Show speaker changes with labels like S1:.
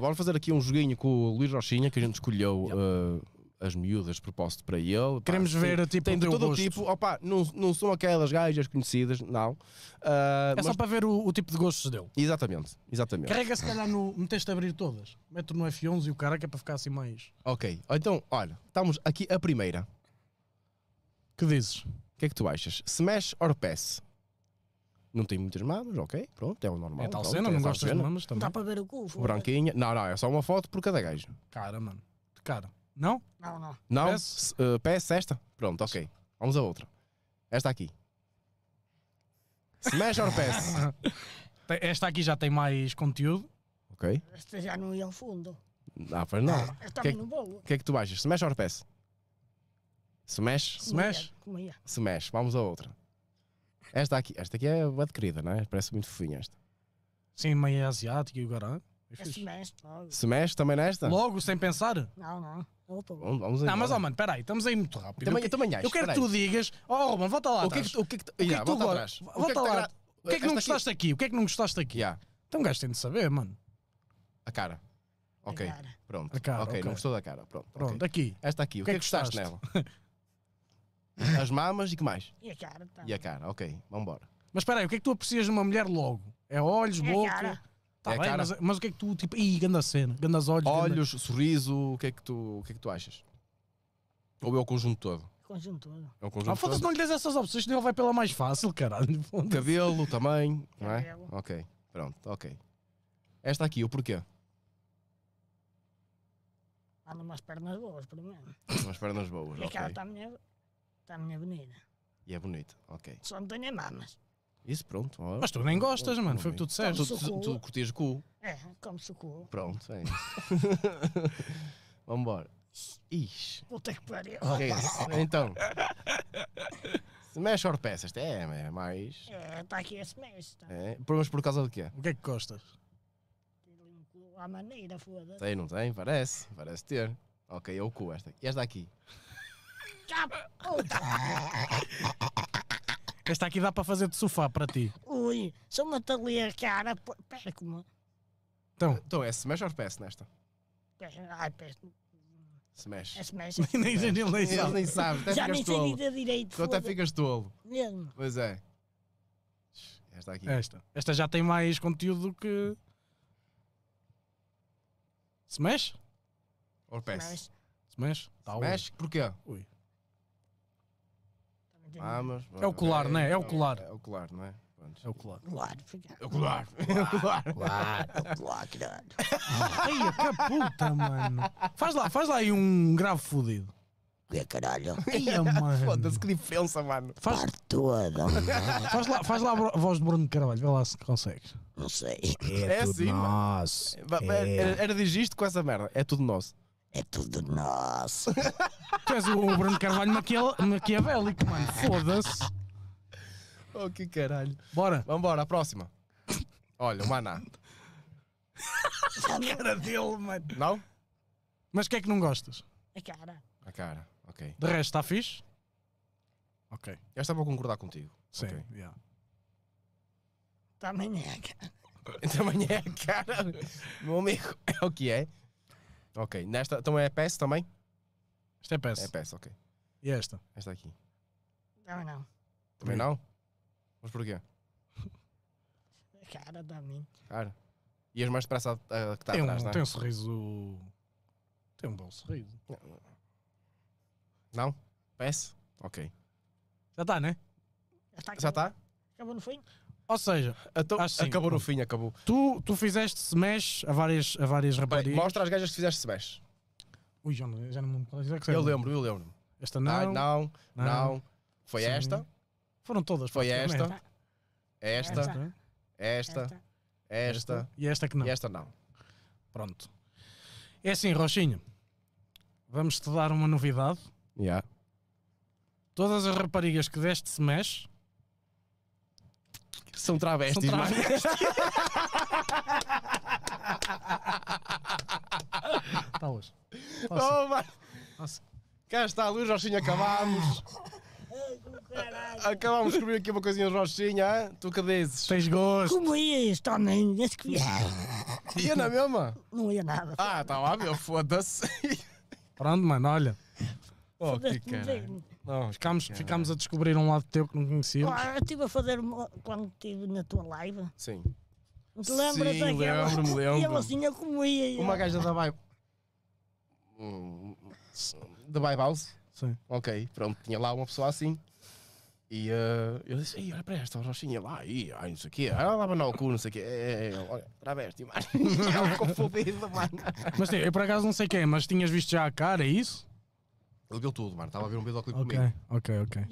S1: oh, vamos fazer aqui um joguinho com o Luís Rochinha, que a gente escolheu uh, as miúdas de propósito para ele. Pá, Queremos tem, ver tipo, tem de todo o tipo. Opa, não, não são aquelas gajas conhecidas, não. Uh, é mas... só para ver o, o, tipo de gostos dele. Exatamente, exatamente. Carrega se calhar no. meteste a abrir todas. Mete no F11 e o cara que é para ficar assim mais. Ok, então, olha, estamos aqui a primeira. Que dizes? O que é que tu achas? Smash or Pass? Não tem muitas mamas, ok, pronto, é o normal. É tal pronto, cena, é não gostas cena. de mamas também. Dá para ver o cu, Branquinha. Não, não, é só uma foto por cada gajo. Cara, mano. Cara. Não? Não, não. Não? PS, uh, eh, esta? Pronto, ok. Vamos a outra. Esta aqui. Smash or pass? esta aqui já tem mais conteúdo. Ok. Esta já não ia ao fundo. Ah, pois não. esta que, no bolo. O que é que tu achas? Smash or pass? Smash? Smash? Smash. Vamos a outra. Esta aqui, esta aqui é bad querida, não é? Parece muito fofinha esta. Sim, meio asiática e o garante. É, é semestre. também nesta? Logo, sem pensar? Não, não. Vamos, vamos aí, não, mas ó, mano, peraí, estamos aí muito rápido. Também, eu, também Eu quero que tu digas, ó, oh, volta lá. O que é que, o que, o que, é que tu é volta Volta o que é que tá lá. O que é que não gostaste aqui? O que é que não gostaste aqui? Então um gajo tem de saber, mano. A cara. Ok. A cara. Pronto. A cara, okay. ok, não gostou da cara. Pronto. Pronto, okay. aqui. Esta aqui. O que, é, é que gostaste nela? as mamas e que mais? E a cara. Tá. E a cara, ok, vambora. Mas espera aí, o que é que tu aprecias numa mulher logo? É olhos, é boca... Tá é bem, mas, mas, o que é que tu, tipo, ih, ganda cena, gandas olhos... Olhos, ganda... sorriso, o que, é que tu, o que é que tu achas? Ou é o conjunto todo? Conjunto todo. É o conjunto ah, foda-se, não lhe des essas opções, senão ele vai pela mais fácil, caralho. Cabelo, tamanho, não é? Cabelo. Ok, pronto, ok. Esta aqui, o porquê? Anda umas pernas boas, pelo menos. Umas pernas boas, ok. E a está também Está minha avenida. E é bonito, ok. Só não tenho é mamas. Isso, pronto. Ó. Mas tu nem gostas, mano. Foi o que tu disseste. Tu, tu, tu curtias cu. É, come-se o cu. Pronto, é isso. Vambora. Ixi. ter que parir Ok, então. Smash or Pass, peças é, é mais. É, está aqui a Smash. Tá. É, mas por causa do quê? O que é que gostas? À maneira, foda-se. Tem, não tem? Parece. Parece ter. Ok, é o cu esta. E esta aqui? Esta aqui dá para fazer de sofá para ti. Ui, sou uma talia, cara. Perco-me. Então, então é smash ou pass nesta? Ai, mexe Smash. É smash. nem, nem, nem, nem, Já nem sabes. Até Já nem sei tolo. direito Tu até ficas tolo. Mesmo. Pois é. Esta aqui. Esta. Esta já tem mais conteúdo do que. Smash? Ou pass? Smash. Smash? Tá, Smash? Porquê? Ui
S2: mamas. Ah, é o colar, é não é? É, é o colar. É o
S1: colar, não é? É, é o colar. Colar, É o colar. É o colar. Colar, é o colar, caralho. Ai, puta, mano. Faz lá, faz lá aí um grave fudido. É caralho. mano. Foda-se, que diferença, mano. Faz... Parte toda. faz, lá, faz lá a voz de Bruno Carvalho, vê lá se consegues. Não sei. É, é tudo assim, nosso. É. Era, era digisto com essa merda. É tudo nosso. É tudo nosso. tu és o Bruno Carvalho maquia maquiavélico, mano. Foda-se. Oh, que caralho. Bora. Vambora, a próxima. Olha, o Maná. a cara dele, mano. Não? Mas o que é que não gostas? A cara. A cara, ok. De resto, está fixe? Ok. Eu estava a concordar contigo. Sim, okay. yeah. Também é a cara. Também é a cara. Meu amigo, é o que é. Ok. Nesta, então é PS também? Esta é PS. É PS, ok. E é esta? Esta aqui. Não, não. Também não? Mas porquê? Cara, dá mim. Cara. E as mais depressa que está tem um, não é? Tem um sorriso. Tem um bom sorriso. Não? PS? Ok. Já está, né? Já está. Já está? Acabou no fim? Ou seja, então, assim, acabou no fim, acabou. Tu, tu fizeste smash a várias, a várias raparigas. mostra as gajas que fizeste smash. Ui, já não, já não me é é Eu lembro, eu lembro. Esta não. não, não, não. Foi Sim. esta. Foram todas. Foi esta. Esta. Esta. Esta. E esta que não. E esta não. Pronto. É assim, Roxinho. Vamos-te dar uma novidade. Yeah. Todas as raparigas que deste smash são travestis. São é? travestis. Está hoje. Passa. Oh, Cá está a luz, Jorginho, acabámos. Acabámos de descobrir aqui uma coisinha, Jorginho, tu que dizes? Tens gosto. Como ias, Toninho? Desde que Ia na mesma? Não ia nada. Ah, tá lá, meu, foda-se. Pronto, mano, olha. Oh, que caralho. ficámos, caralho. ficámos a descobrir um lado teu que não conhecíamos. Ah, estive a fazer quando estive na tua live. Sim. Te lembras Sim, daquela? Lembro-me, lembro. E ela assim eu comia. Uma gaja da vibe. Da vibe house? Sim. Ok, pronto, tinha lá uma pessoa assim. E uh, eu disse, Ei, olha para esta roxinha lá, e, ai, não sei o quê, ela lava no cu, não sei o quê, é, é, é olha, travesti, mano, ficou fodido, mano. Mas tipo, eu por acaso não sei quem, é, mas tinhas visto já a cara, é isso? Ele deu tudo, mano. Estava a ver um videoclipe okay, comigo. Ok, ok, ok.